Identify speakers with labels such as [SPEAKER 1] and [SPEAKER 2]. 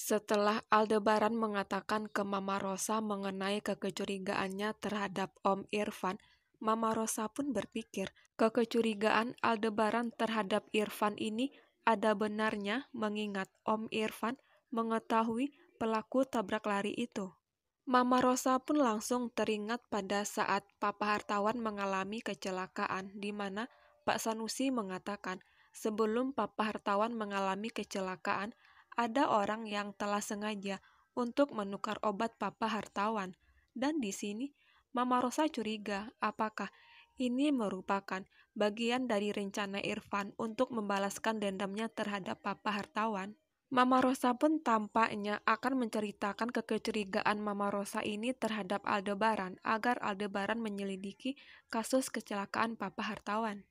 [SPEAKER 1] setelah Aldebaran mengatakan ke Mama Rosa mengenai kekecurigaannya terhadap Om Irfan, Mama Rosa pun berpikir kekecurigaan Aldebaran terhadap Irfan ini ada benarnya mengingat Om Irfan mengetahui pelaku tabrak lari itu. Mama Rosa pun langsung teringat pada saat Papa Hartawan mengalami kecelakaan di mana Pak Sanusi mengatakan sebelum Papa Hartawan mengalami kecelakaan, ada orang yang telah sengaja untuk menukar obat papa hartawan. Dan di sini, Mama Rosa curiga apakah ini merupakan bagian dari rencana Irfan untuk membalaskan dendamnya terhadap papa hartawan. Mama Rosa pun tampaknya akan menceritakan kekecurigaan Mama Rosa ini terhadap Aldebaran agar Aldebaran menyelidiki kasus kecelakaan papa hartawan.